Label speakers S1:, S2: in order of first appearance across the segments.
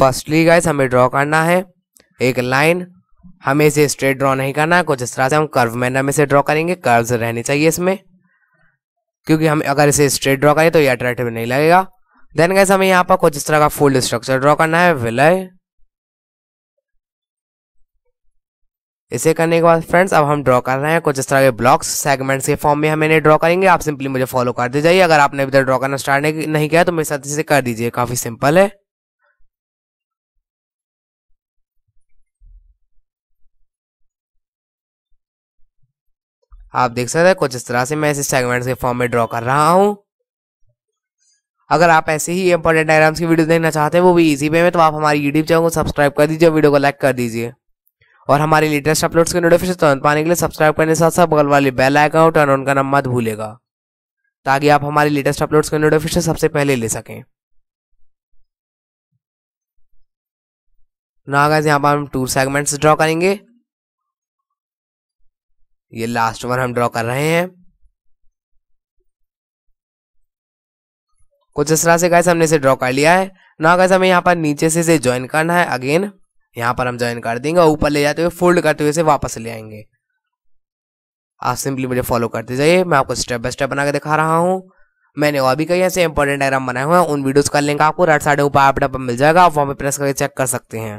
S1: firstly guys हमें draw करना है एक लाइन हमें इसे स्ट्रेट ड्रॉ नहीं करना है कुछ इस तरह से हम कर्व मैनर में से ड्रॉ करेंगे कर्व्स रहनी चाहिए इसमें क्योंकि हम अगर इसे स्ट्रेट ड्रॉ करें तो ये अट्रैक्टिव नहीं लगेगा देन गैस हमें यहाँ पर कुछ इस तरह का फुल स्ट्रक्चर ड्रॉ करना है विलय इसे करने के बाद फ्रेंड्स अब हम ड्रॉ कर रहे हैं कुछ इस तरह के ब्लॉक्स सेगमेंट्स के फॉर्म में हम इन्हें ड्रॉ करेंगे आप सिंपली मुझे फॉलो कर दीजिए अगर आपने इधर ड्रॉ करना स्टार्ट नहीं किया तो मेरे साथ इसे कर दीजिए काफ़ी सिंपल है आप देख सकते हैं कुछ इस तरह से मैं इसे सेगमेंट्स के फॉर्म में ड्रॉ कर रहा हूँ अगर आप ऐसे ही इंपॉर्टेंट डायग्राम्स की वीडियो देखना चाहते हैं वो भी इजी वे में तो आप हमारे यूट्यूब चैनल को सब्सक्राइब कर दीजिए वीडियो को लाइक कर दीजिए और हमारे लेटेस्ट अपलोड्स के नोटिफिकेशन तुरंत पाने के लिए सब्सक्राइब करने के साथ साथ बगल वाले बेल आइकन और टर्न ऑन करना मत भूलेगा ताकि आप हमारे लेटेस्ट अपलोड्स के नोटिफिकेशन सबसे पहले ले सकें ना गैस यहाँ पर हम टू सेगमेंट्स ड्रॉ करेंगे ये लास्ट वन हम ड्रॉ कर रहे हैं कुछ इस तरह से गैस हमने इसे ड्रॉ कर लिया है ना गैस हमें यहाँ पर नीचे से इसे ज्वाइन करना है अगेन यहाँ पर हम ज्वाइन कर देंगे और ऊपर ले जाते हुए फोल्ड करते हुए इसे वापस ले आएंगे आप सिंपली मुझे फॉलो करते जाइए मैं आपको स्टेप बाय स्टेप बना के दिखा रहा हूँ मैंने और भी कई ऐसे इंपॉर्टेंट डायग्राम बनाए हुए हैं उन वीडियोस का लिंक आपको राइट साइड ऊपर आप मिल जाएगा आप वहाँ पे प्रेस करके चेक कर सकते हैं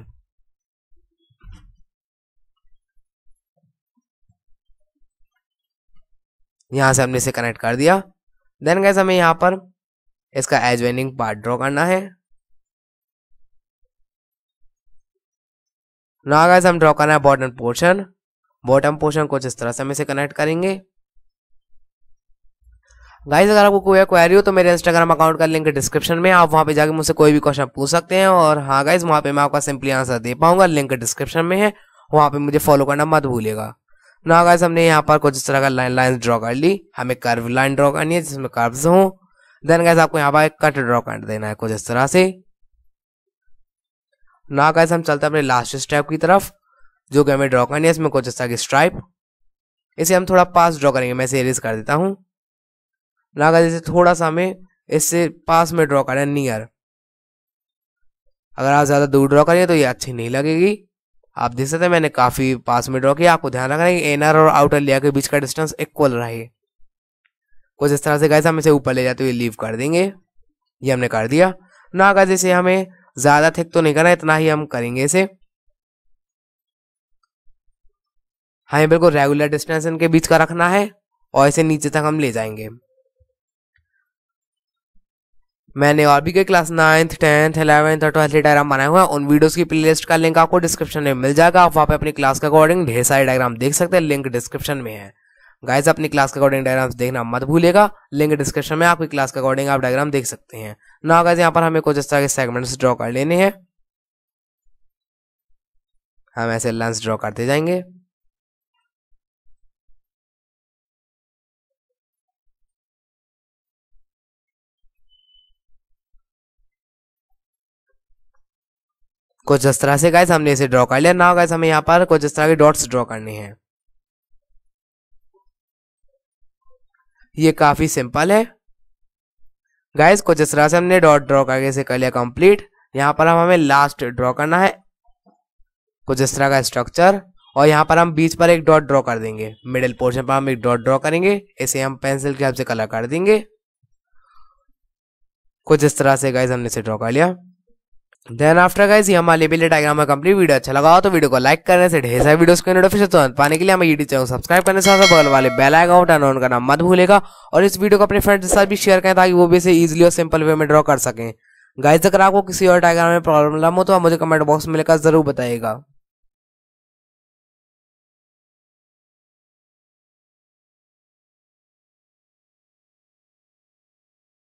S1: यहाँ से हमने इसे कनेक्ट कर दिया देन गैस हमें यहाँ पर इसका एजवेनिंग पार्ट ड्रॉ करना है ना गैस हम ड्रॉ करना है बॉटम पोर्शन बॉटम पोर्शन कुछ इस तरह से हम इसे कनेक्ट करेंगे गाइज अगर आपको कोई क्वेरी हो तो मेरे इंस्टाग्राम अकाउंट का लिंक डिस्क्रिप्शन में आप वहां पे जाके मुझसे कोई भी क्वेश्चन पूछ सकते हैं और हाँ गाइज वहां पे मैं आपका सिंपली आंसर दे पाऊंगा लिंक डिस्क्रिप्शन में है वहां पे मुझे फॉलो करना मत भूलेगा ना गाइस हमने यहाँ पर कुछ इस तरह का लाइन लाइन ड्रॉ कर ली हमें कर्व लाइन ड्रॉ करनी है जिसमें कर्व्स हो देन गाइस आपको यहाँ पर कट ड्रॉ कर देना है कुछ इस तरह से ना गाइस हम चलते हैं अपने लास्ट स्टेप की तरफ जो कि हमें ड्रॉ करनी है इसमें कुछ इस तरह की स्ट्राइप इसे हम थोड़ा पास ड्रॉ करेंगे मैं इसे इरेज कर देता हूँ ना गाइस इसे थोड़ा सा हमें इससे पास में ड्रॉ करें नियर अगर आप ज़्यादा दूर ड्रॉ करें तो ये अच्छी नहीं लगेगी आप देख सकते हैं मैंने काफी पास में ड्रॉ किया आपको ध्यान रखना है कि एनआर और आउटर लिया के बीच का डिस्टेंस इक्वल रहे कुछ इस तरह से गाइस हम इसे ऊपर ले जाते हुए लीव कर देंगे ये हमने कर दिया ना गाइस इसे हमें ज्यादा थिक तो नहीं करना इतना ही हम करेंगे इसे हमें बिल्कुल रेगुलर डिस्टेंस इनके बीच का रखना है और इसे नीचे तक हम ले जाएंगे मैंने और भी कई क्लास नाइन्थ टेंथ इलेवंथ और ट्वेल्थ डायग्राम बनाए हुए हैं उन वीडियोस की प्लेलिस्ट का लिंक आपको डिस्क्रिप्शन में मिल जाएगा आप वहाँ पे अपनी क्लास के अकॉर्डिंग ढेर सारे डायग्राम देख सकते हैं लिंक डिस्क्रिप्शन में है गाइस अपनी क्लास के अकॉर्डिंग डायग्राम देखना मत भूलेगा लिंक डिस्क्रिप्शन में आपकी क्लास के अकॉर्डिंग आप डायग्राम देख सकते हैं ना गाइज यहाँ पर हमें कुछ इस तरह के सेगमेंट्स ड्रॉ कर लेने हैं हम ऐसे लंच ड्रॉ करते जाएंगे कुछ इस तरह से गाइस हमने इसे ड्रॉ कर लिया ना गाइस हमें यहाँ पर कुछ इस तरह के डॉट्स ड्रॉ करने हैं ये काफ़ी सिंपल है गाइस कुछ इस तरह से हमने डॉट ड्रॉ करके इसे कर लिया कंप्लीट यहाँ पर हम हमें लास्ट ड्रॉ करना है कुछ इस तरह का स्ट्रक्चर और यहाँ पर हम बीच पर एक डॉट ड्रॉ कर देंगे मिडिल पोर्शन पर हम एक डॉट ड्रॉ करेंगे इसे हम पेंसिल के हेल्प से कलर कर देंगे कुछ इस तरह से गाइज हमने इसे ड्रॉ कर लिया देन आफ्टर गाइज ये हमारे लेबल डायग्राम में कंप्लीट वीडियो अच्छा लगा तो वीडियो को लाइक करने से ढेर सारे वीडियोस के नोटिफिकेशन तुरंत तो पाने के लिए हमारे यूट्यूब चैनल सब्सक्राइब करने से बगल वाले बेल आइकन टर्न ऑन करना मत भूलेगा और इस वीडियो को अपने फ्रेंड्स के साथ भी शेयर करें ताकि वो भी इसे ईजिली और सिंपल वे में ड्रॉ कर सकें गाइज अगर आपको किसी और डायग्राम में प्रॉब्लम हो तो आप मुझे कमेंट बॉक्स में लेकर जरूर बताएगा